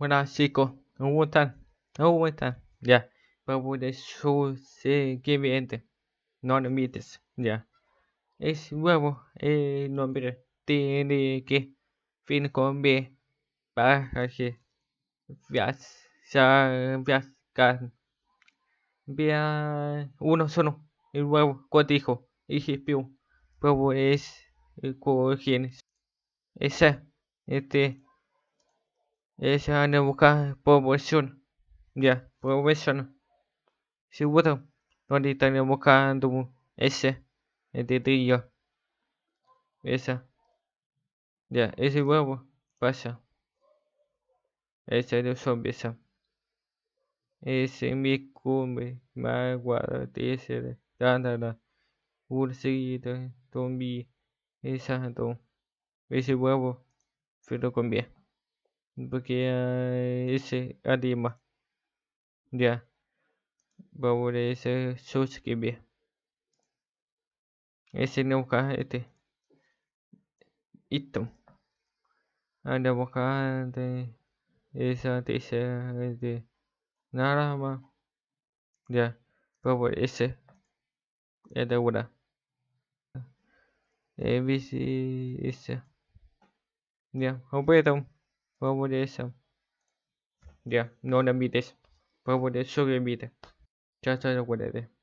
Buenas chicos, ¿cómo están? ¿Cómo están? Ya, vamos pues, de su siguiente. No lo ya. Es nuevo el nombre. Tiene que fin con B. Para que veas, veas, veas, uno solo. El huevo cotijo. Y GPU. Pues, huevo pues, es. el eh, genes Esa. Este. Ese eh, van a buscar por posición. Ya, por posición. Seguro. Donde están buscando ese. El tetrillo. Esa. Ya, ese huevo. Pasa. Ese de zombie, esa. Ese mi cumbre. Más guarda. Ese. Tanta. Ursito. Zombie. Esa. Ese huevo. Pero con bien. Porque uh, esse anima. Já. Yeah. Vamos ver esse chute que vê. Esse não é carro. Esse. Então. Ainda vou carro. Esse é o terceiro. Esse. Nada mais. Já. Vamos ver esse. É da hora. Esse. Esse. Já. Vamos ver então. a poner eso. Ya, no lo invites. Probo a eso que invite. Ya está. lo puede ver.